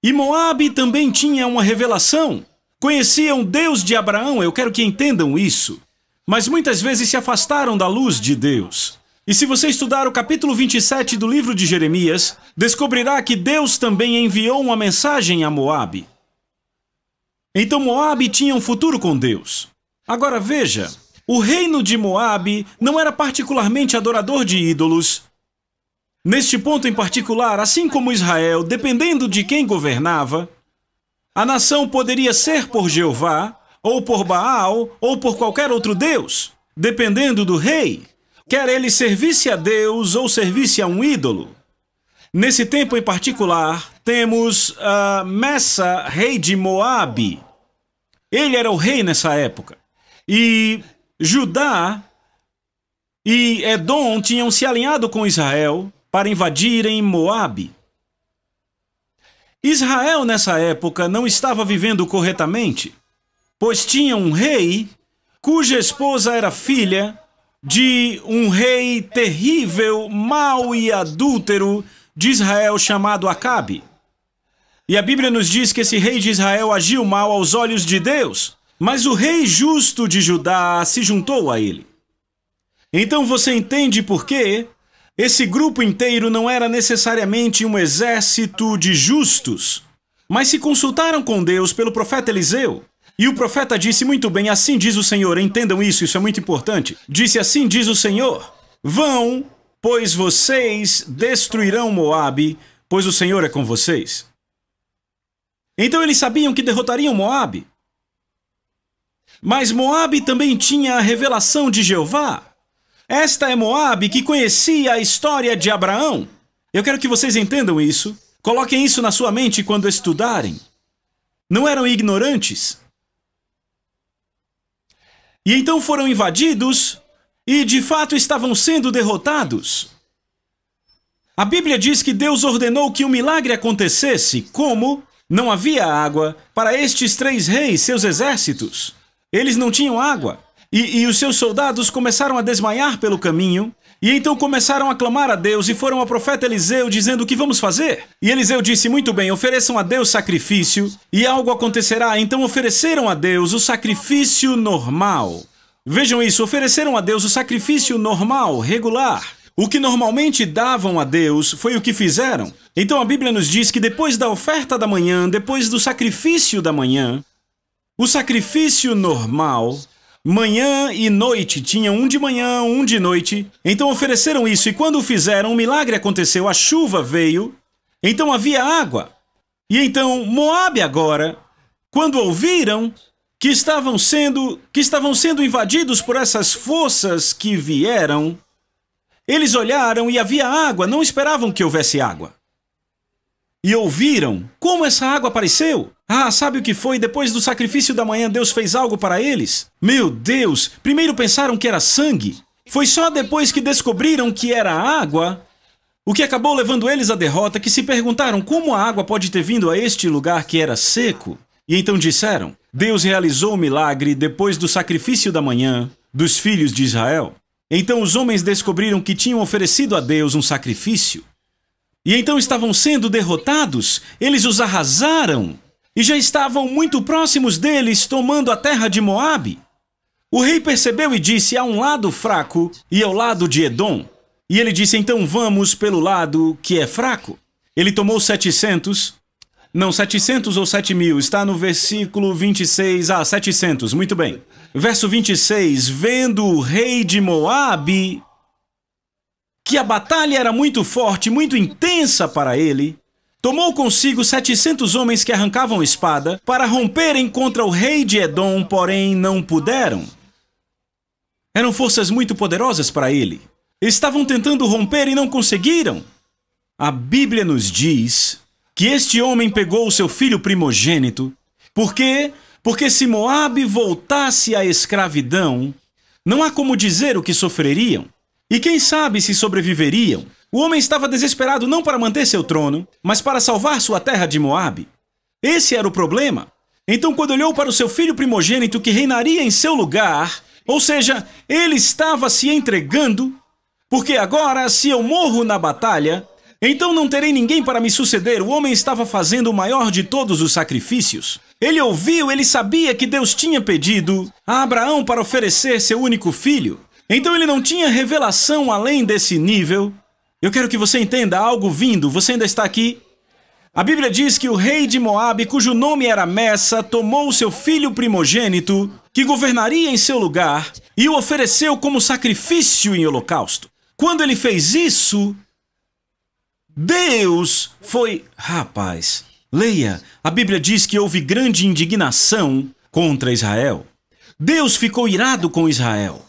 E Moabe também tinha uma revelação. Conheciam Deus de Abraão, eu quero que entendam isso. Mas muitas vezes se afastaram da luz de Deus. E se você estudar o capítulo 27 do livro de Jeremias, descobrirá que Deus também enviou uma mensagem a Moabe. Então Moabe tinha um futuro com Deus. Agora veja, o reino de Moabe não era particularmente adorador de ídolos. Neste ponto em particular, assim como Israel, dependendo de quem governava, a nação poderia ser por Jeová, ou por Baal, ou por qualquer outro deus, dependendo do rei, quer ele servisse a Deus ou servisse a um ídolo. Nesse tempo em particular, temos Messa, rei de Moabe. Ele era o rei nessa época. E Judá e Edom tinham se alinhado com Israel para invadirem Moabe. Israel nessa época não estava vivendo corretamente, pois tinha um rei cuja esposa era filha de um rei terrível, mau e adúltero de Israel chamado Acabe. E a Bíblia nos diz que esse rei de Israel agiu mal aos olhos de Deus, mas o rei justo de Judá se juntou a ele. Então você entende por que esse grupo inteiro não era necessariamente um exército de justos, mas se consultaram com Deus pelo profeta Eliseu. E o profeta disse muito bem: Assim diz o Senhor, entendam isso, isso é muito importante. Disse: Assim diz o Senhor, vão pois vocês destruirão Moabe, pois o Senhor é com vocês. Então eles sabiam que derrotariam Moabe. Mas Moabe também tinha a revelação de Jeová. Esta é Moabe que conhecia a história de Abraão. Eu quero que vocês entendam isso. Coloquem isso na sua mente quando estudarem. Não eram ignorantes. E então foram invadidos e de fato estavam sendo derrotados. A Bíblia diz que Deus ordenou que o um milagre acontecesse, como não havia água para estes três reis, seus exércitos. Eles não tinham água. E, e os seus soldados começaram a desmaiar pelo caminho, e então começaram a clamar a Deus e foram ao profeta Eliseu dizendo o que vamos fazer. E Eliseu disse: Muito bem, ofereçam a Deus sacrifício e algo acontecerá. Então ofereceram a Deus o sacrifício normal. Vejam isso, ofereceram a Deus o sacrifício normal, regular. O que normalmente davam a Deus foi o que fizeram. Então a Bíblia nos diz que depois da oferta da manhã, depois do sacrifício da manhã, o sacrifício normal, manhã e noite, tinha um de manhã, um de noite. Então ofereceram isso, e quando o fizeram, um milagre aconteceu, a chuva veio, então havia água. E então Moabe agora, quando ouviram, que estavam sendo que estavam sendo invadidos por essas forças que vieram. Eles olharam e havia água, não esperavam que houvesse água. E ouviram como essa água apareceu. Ah, sabe o que foi? Depois do sacrifício da manhã, Deus fez algo para eles? Meu Deus! Primeiro pensaram que era sangue. Foi só depois que descobriram que era água o que acabou levando eles à derrota, que se perguntaram como a água pode ter vindo a este lugar que era seco. E então disseram: Deus realizou o milagre depois do sacrifício da manhã dos filhos de Israel. Então os homens descobriram que tinham oferecido a Deus um sacrifício. E então estavam sendo derrotados, eles os arrasaram e já estavam muito próximos deles, tomando a terra de Moabe. O rei percebeu e disse: Há um lado fraco e ao lado de Edom. E ele disse: Então vamos pelo lado que é fraco. Ele tomou setecentos não, 700 ou 7 mil, está no versículo 26 ah, 700, muito bem. Verso 26, vendo o rei de Moabe que a batalha era muito forte, muito intensa para ele, tomou consigo 700 homens que arrancavam espada para romperem contra o rei de Edom, porém não puderam. Eram forças muito poderosas para ele. Estavam tentando romper e não conseguiram. A Bíblia nos diz que este homem pegou o seu filho primogênito, porque porque se Moabe voltasse à escravidão, não há como dizer o que sofreriam. E quem sabe se sobreviveriam? O homem estava desesperado não para manter seu trono, mas para salvar sua terra de Moabe. Esse era o problema. Então, quando olhou para o seu filho primogênito que reinaria em seu lugar, ou seja, ele estava se entregando, porque agora, se eu morro na batalha, então não terei ninguém para me suceder. O homem estava fazendo o maior de todos os sacrifícios. Ele ouviu, ele sabia que Deus tinha pedido a Abraão para oferecer seu único filho. Então ele não tinha revelação além desse nível. Eu quero que você entenda algo vindo. Você ainda está aqui? A Bíblia diz que o rei de Moabe, cujo nome era Messa, tomou seu filho primogênito, que governaria em seu lugar, e o ofereceu como sacrifício em holocausto. Quando ele fez isso, Deus foi. Rapaz, leia, a Bíblia diz que houve grande indignação contra Israel. Deus ficou irado com Israel.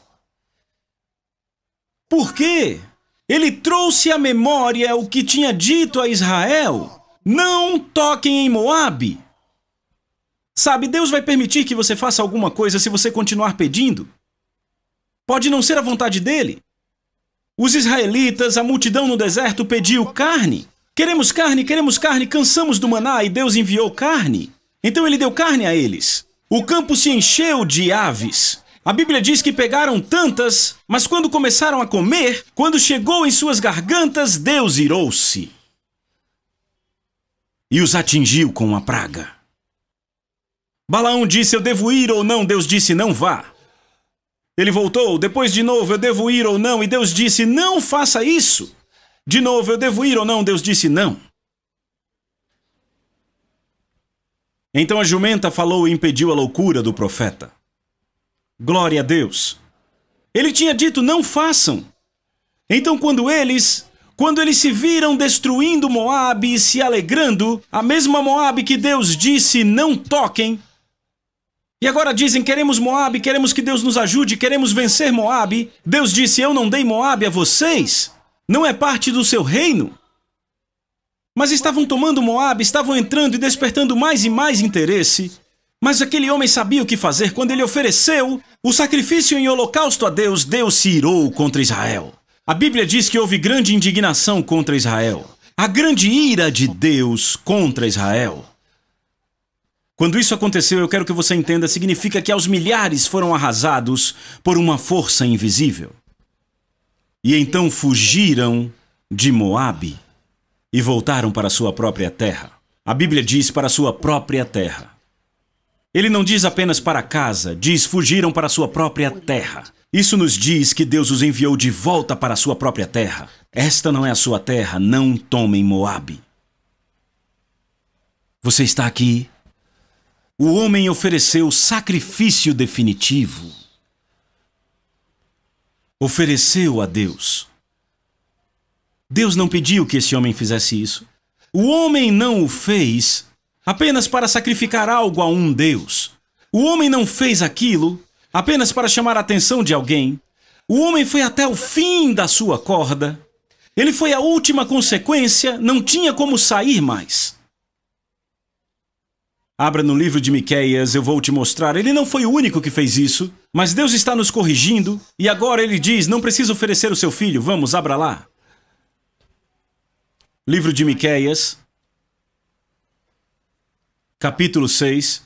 Por quê? Ele trouxe à memória o que tinha dito a Israel: não toquem em Moabe. Sabe, Deus vai permitir que você faça alguma coisa se você continuar pedindo. Pode não ser a vontade dele, os israelitas, a multidão no deserto pediu carne. Queremos carne, queremos carne, cansamos do maná e Deus enviou carne. Então ele deu carne a eles. O campo se encheu de aves. A Bíblia diz que pegaram tantas, mas quando começaram a comer, quando chegou em suas gargantas, Deus irou-se e os atingiu com uma praga. Balaão disse: Eu devo ir ou não? Deus disse: Não vá. Ele voltou, depois de novo, eu devo ir ou não? E Deus disse, não faça isso. De novo, eu devo ir ou não? Deus disse, não. Então a jumenta falou e impediu a loucura do profeta. Glória a Deus. Ele tinha dito, não façam. Então quando eles quando eles se viram destruindo Moabe e se alegrando, a mesma Moabe que Deus disse não toquem, e agora dizem: queremos Moab, queremos que Deus nos ajude, queremos vencer Moab. Deus disse: Eu não dei Moab a vocês? Não é parte do seu reino? Mas estavam tomando Moab, estavam entrando e despertando mais e mais interesse. Mas aquele homem sabia o que fazer quando ele ofereceu o sacrifício em holocausto a Deus. Deus se irou contra Israel. A Bíblia diz que houve grande indignação contra Israel. A grande ira de Deus contra Israel. Quando isso aconteceu, eu quero que você entenda, significa que aos milhares foram arrasados por uma força invisível. E então fugiram de Moabe e voltaram para sua própria terra. A Bíblia diz para sua própria terra. Ele não diz apenas para casa, diz fugiram para sua própria terra. Isso nos diz que Deus os enviou de volta para sua própria terra. Esta não é a sua terra, não tomem Moabe. Você está aqui o homem ofereceu sacrifício definitivo. Ofereceu a Deus. Deus não pediu que esse homem fizesse isso. O homem não o fez apenas para sacrificar algo a um Deus. O homem não fez aquilo apenas para chamar a atenção de alguém. O homem foi até o fim da sua corda. Ele foi a última consequência, não tinha como sair mais. Abra no livro de Miqueias, eu vou te mostrar. Ele não foi o único que fez isso, mas Deus está nos corrigindo e agora ele diz: "Não precisa oferecer o seu filho, vamos abra lá". Livro de Miqueias, capítulo 6,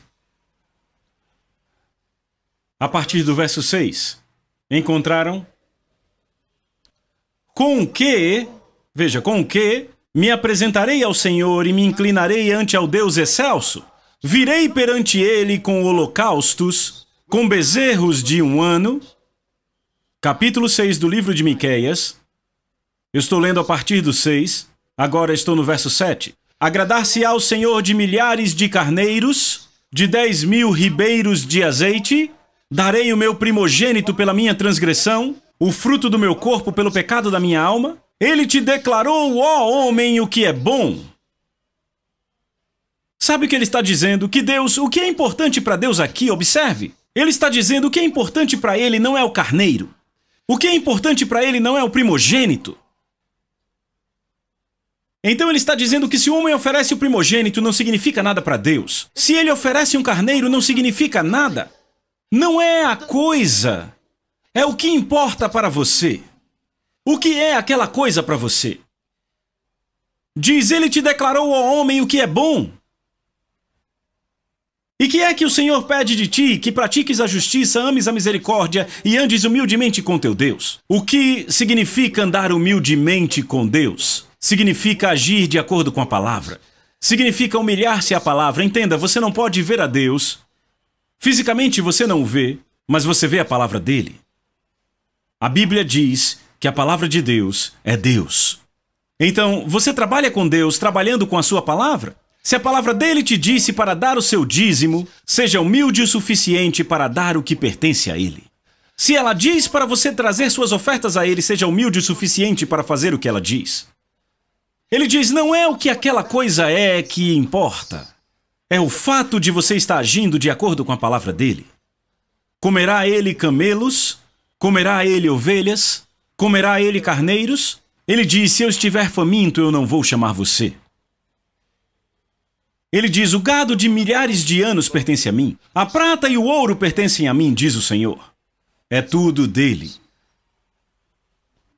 a partir do verso 6. Encontraram com que, veja, com o que me apresentarei ao Senhor e me inclinarei ante ao Deus excelso? Virei perante ele com holocaustos, com bezerros de um ano. Capítulo 6 do livro de Miqueias. Eu estou lendo a partir do 6, agora estou no verso 7. Agradar-se ao Senhor de milhares de carneiros, de dez mil ribeiros de azeite, darei o meu primogênito pela minha transgressão, o fruto do meu corpo pelo pecado da minha alma. Ele te declarou, ó homem, o que é bom, Sabe o que ele está dizendo? Que Deus, o que é importante para Deus aqui, observe. Ele está dizendo o que é importante para ele não é o carneiro. O que é importante para ele não é o primogênito. Então ele está dizendo que se o homem oferece o primogênito não significa nada para Deus. Se ele oferece um carneiro não significa nada. Não é a coisa. É o que importa para você. O que é aquela coisa para você? Diz ele te declarou ao homem o que é bom. E que é que o Senhor pede de ti, que pratiques a justiça, ames a misericórdia e andes humildemente com teu Deus? O que significa andar humildemente com Deus? Significa agir de acordo com a palavra. Significa humilhar-se à palavra. Entenda, você não pode ver a Deus. Fisicamente você não o vê, mas você vê a palavra dele. A Bíblia diz que a palavra de Deus é Deus. Então, você trabalha com Deus trabalhando com a sua palavra? Se a palavra dele te disse para dar o seu dízimo, seja humilde o suficiente para dar o que pertence a ele. Se ela diz para você trazer suas ofertas a ele, seja humilde o suficiente para fazer o que ela diz. Ele diz: não é o que aquela coisa é que importa. É o fato de você estar agindo de acordo com a palavra dele. Comerá ele camelos? Comerá ele ovelhas? Comerá ele carneiros? Ele diz: Se eu estiver faminto, eu não vou chamar você. Ele diz: O gado de milhares de anos pertence a mim, a prata e o ouro pertencem a mim, diz o Senhor. É tudo dele.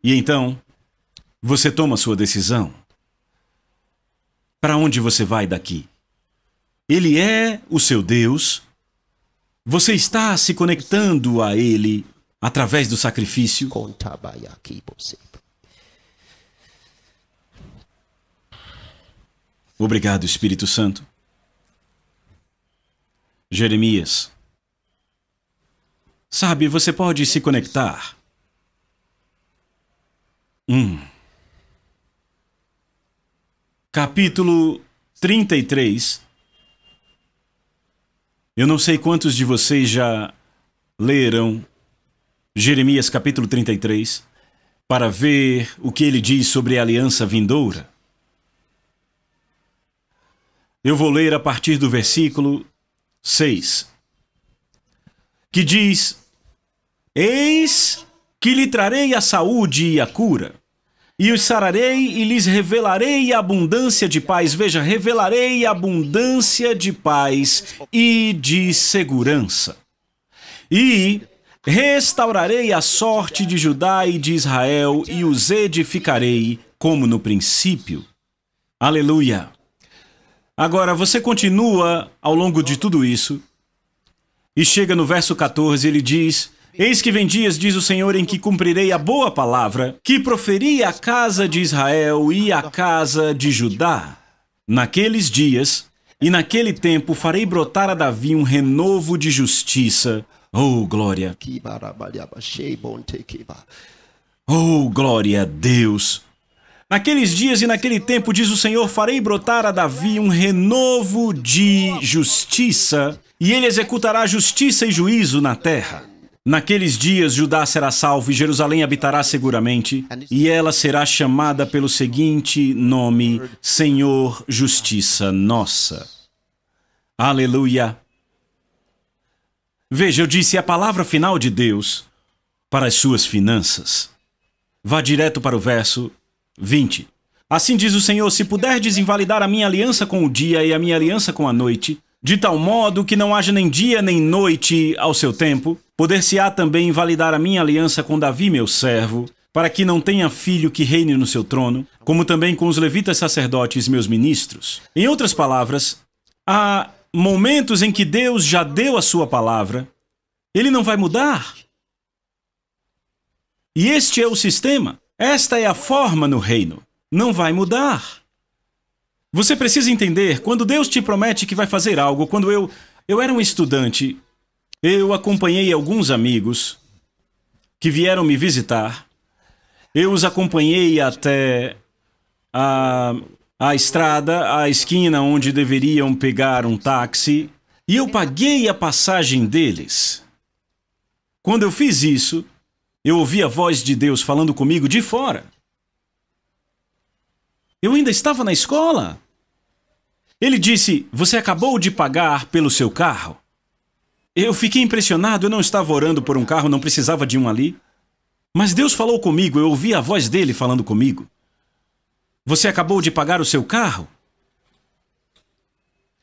E então, você toma sua decisão. Para onde você vai daqui? Ele é o seu Deus. Você está se conectando a Ele através do sacrifício. Obrigado, Espírito Santo. Jeremias. Sabe, você pode se conectar. Hum. Capítulo 33. Eu não sei quantos de vocês já leram Jeremias capítulo 33 para ver o que ele diz sobre a aliança vindoura. Eu vou ler a partir do versículo 6, que diz: Eis que lhe trarei a saúde e a cura, e os sararei e lhes revelarei a abundância de paz. Veja, revelarei a abundância de paz e de segurança. E restaurarei a sorte de Judá e de Israel e os edificarei como no princípio. Aleluia! Agora, você continua ao longo de tudo isso e chega no verso 14, ele diz: Eis que vem dias, diz o Senhor, em que cumprirei a boa palavra que proferi à casa de Israel e à casa de Judá. Naqueles dias e naquele tempo farei brotar a Davi um renovo de justiça. Oh, glória! Oh, glória a Deus! Naqueles dias e naquele tempo, diz o Senhor, farei brotar a Davi um renovo de justiça, e ele executará justiça e juízo na terra. Naqueles dias Judá será salvo e Jerusalém habitará seguramente, e ela será chamada pelo seguinte nome: Senhor Justiça Nossa. Aleluia! Veja, eu disse a palavra final de Deus para as suas finanças. Vá direto para o verso 20. Assim diz o Senhor: se puder desinvalidar a minha aliança com o dia e a minha aliança com a noite, de tal modo que não haja nem dia nem noite ao seu tempo, poder-se-á também invalidar a minha aliança com Davi, meu servo, para que não tenha filho que reine no seu trono, como também com os levitas sacerdotes, meus ministros. Em outras palavras, há momentos em que Deus já deu a sua palavra, ele não vai mudar. E este é o sistema. Esta é a forma no reino. Não vai mudar. Você precisa entender, quando Deus te promete que vai fazer algo, quando eu eu era um estudante, eu acompanhei alguns amigos que vieram me visitar. Eu os acompanhei até a, a estrada, a esquina onde deveriam pegar um táxi, e eu paguei a passagem deles. Quando eu fiz isso, eu ouvi a voz de Deus falando comigo de fora. Eu ainda estava na escola. Ele disse: Você acabou de pagar pelo seu carro. Eu fiquei impressionado, eu não estava orando por um carro, não precisava de um ali. Mas Deus falou comigo, eu ouvi a voz dele falando comigo. Você acabou de pagar o seu carro?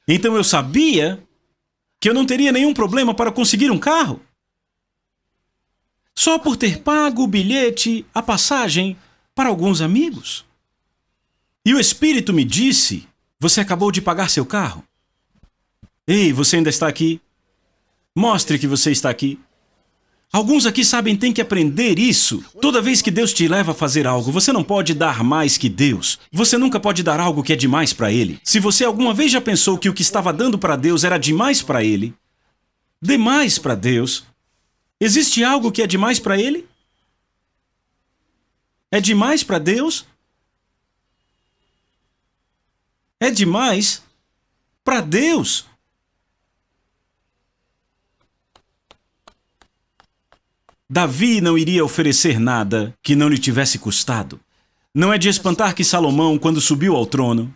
Então eu sabia que eu não teria nenhum problema para conseguir um carro só por ter pago o bilhete, a passagem para alguns amigos. E o espírito me disse: Você acabou de pagar seu carro? Ei, você ainda está aqui? Mostre que você está aqui. Alguns aqui sabem tem que aprender isso. Toda vez que Deus te leva a fazer algo, você não pode dar mais que Deus. Você nunca pode dar algo que é demais para Ele. Se você alguma vez já pensou que o que estava dando para Deus era demais para Ele, demais para Deus, Existe algo que é demais para ele? É demais para Deus? É demais para Deus? Davi não iria oferecer nada que não lhe tivesse custado. Não é de espantar que Salomão, quando subiu ao trono,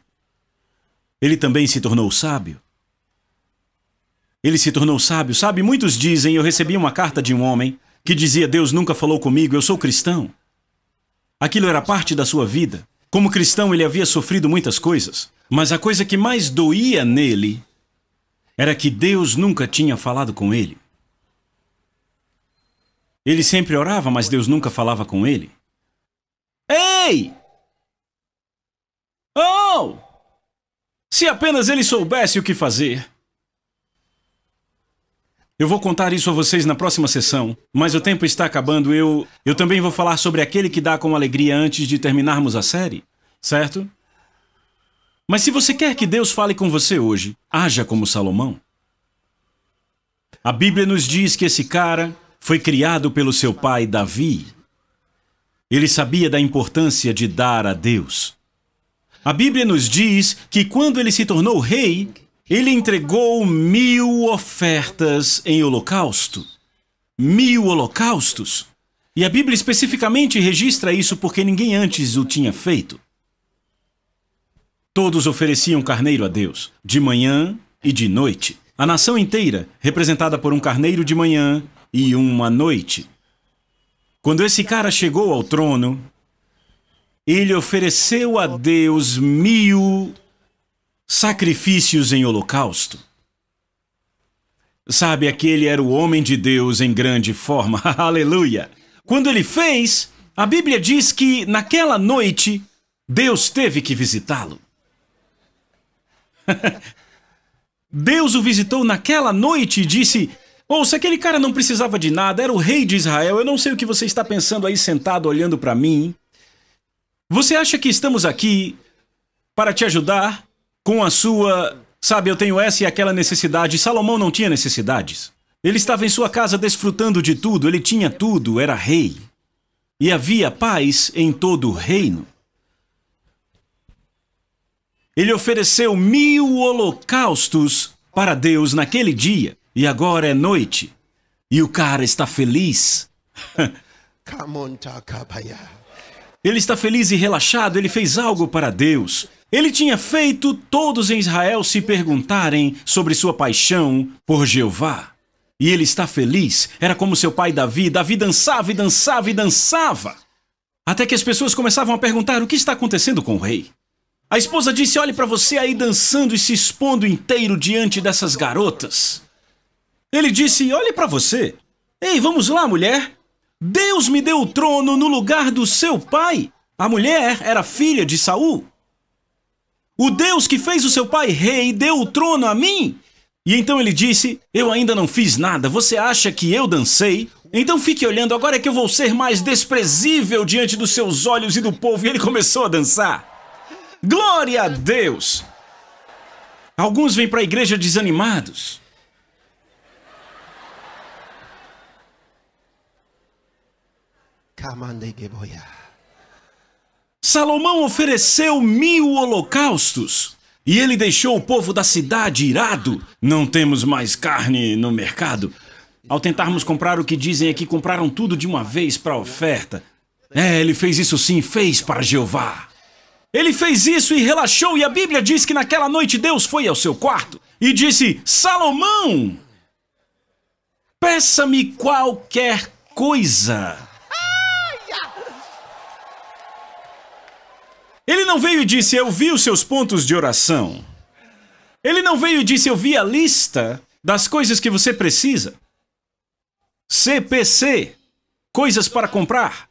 ele também se tornou sábio. Ele se tornou sábio. Sabe, muitos dizem, eu recebi uma carta de um homem que dizia, Deus nunca falou comigo, eu sou cristão. Aquilo era parte da sua vida. Como cristão, ele havia sofrido muitas coisas. Mas a coisa que mais doía nele era que Deus nunca tinha falado com ele. Ele sempre orava, mas Deus nunca falava com ele. Ei! Oh! Se apenas ele soubesse o que fazer. Eu vou contar isso a vocês na próxima sessão, mas o tempo está acabando. Eu, eu também vou falar sobre aquele que dá com alegria antes de terminarmos a série, certo? Mas se você quer que Deus fale com você hoje, haja como Salomão. A Bíblia nos diz que esse cara foi criado pelo seu pai Davi. Ele sabia da importância de dar a Deus. A Bíblia nos diz que quando ele se tornou rei, ele entregou mil ofertas em holocausto. Mil holocaustos. E a Bíblia especificamente registra isso porque ninguém antes o tinha feito. Todos ofereciam carneiro a Deus, de manhã e de noite. A nação inteira, representada por um carneiro de manhã e uma noite. Quando esse cara chegou ao trono, ele ofereceu a Deus mil sacrifícios em holocausto. Sabe, aquele era o homem de Deus em grande forma, aleluia. Quando ele fez, a Bíblia diz que naquela noite Deus teve que visitá-lo. Deus o visitou naquela noite e disse: Ouça, aquele cara não precisava de nada, era o rei de Israel. Eu não sei o que você está pensando aí sentado olhando para mim. Você acha que estamos aqui para te ajudar? com a sua. Sabe, eu tenho essa e aquela necessidade. Salomão não tinha necessidades. Ele estava em sua casa desfrutando de tudo, ele tinha tudo, era rei. E havia paz em todo o reino. Ele ofereceu mil holocaustos para Deus naquele dia, e agora é noite. E o cara está feliz. ele está feliz e relaxado, ele fez algo para Deus. Ele tinha feito todos em Israel se perguntarem sobre sua paixão por Jeová. E ele está feliz, era como seu pai Davi. Davi dançava e dançava e dançava. Até que as pessoas começavam a perguntar: o que está acontecendo com o rei? A esposa disse: olhe para você aí dançando e se expondo inteiro diante dessas garotas. Ele disse: olhe para você. Ei, vamos lá, mulher. Deus me deu o trono no lugar do seu pai. A mulher era filha de Saul. O Deus que fez o seu pai rei deu o trono a mim? E então ele disse: Eu ainda não fiz nada, você acha que eu dancei? Então fique olhando, agora é que eu vou ser mais desprezível diante dos seus olhos e do povo. E ele começou a dançar. Glória a Deus! Alguns vêm para a igreja desanimados. Kamandegeboyah. Salomão ofereceu mil holocaustos e ele deixou o povo da cidade irado. Não temos mais carne no mercado. Ao tentarmos comprar o que dizem aqui, compraram tudo de uma vez para a oferta. É, ele fez isso sim, fez para Jeová. Ele fez isso e relaxou, e a Bíblia diz que naquela noite Deus foi ao seu quarto e disse: Salomão, peça-me qualquer coisa Ele não veio e disse: Eu vi os seus pontos de oração. Ele não veio e disse: Eu vi a lista das coisas que você precisa. CPC coisas para comprar.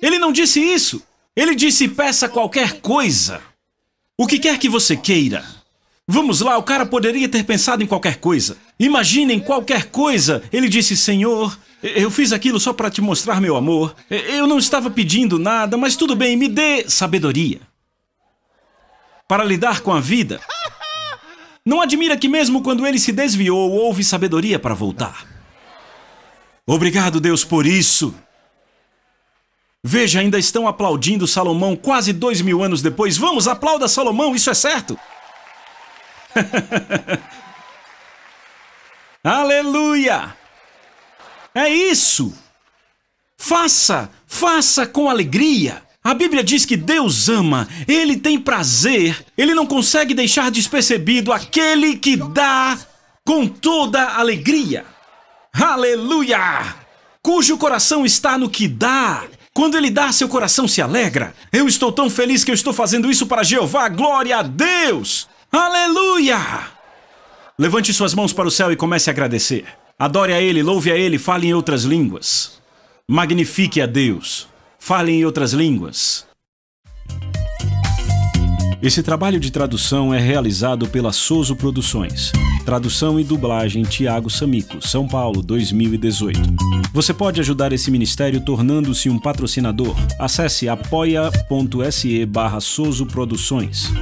Ele não disse isso. Ele disse: peça qualquer coisa. O que quer que você queira. Vamos lá, o cara poderia ter pensado em qualquer coisa. Imaginem qualquer coisa. Ele disse: Senhor, eu fiz aquilo só para te mostrar meu amor. Eu não estava pedindo nada, mas tudo bem, me dê sabedoria. Para lidar com a vida. Não admira que, mesmo quando ele se desviou, houve sabedoria para voltar. Obrigado, Deus, por isso. Veja, ainda estão aplaudindo Salomão quase dois mil anos depois. Vamos, aplauda Salomão, isso é certo. Aleluia! É isso! Faça, faça com alegria. A Bíblia diz que Deus ama, ele tem prazer, ele não consegue deixar despercebido aquele que dá com toda alegria. Aleluia! Cujo coração está no que dá. Quando ele dá, seu coração se alegra. Eu estou tão feliz que eu estou fazendo isso para Jeová. Glória a Deus! Aleluia! Levante suas mãos para o céu e comece a agradecer. Adore a Ele, louve a Ele, fale em outras línguas. Magnifique a Deus, fale em outras línguas. Esse trabalho de tradução é realizado pela Soso Produções. Tradução e dublagem Tiago Samico, São Paulo, 2018. Você pode ajudar esse ministério tornando-se um patrocinador. Acesse apoia.se barra Soso Produções.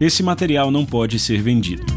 Esse material não pode ser vendido.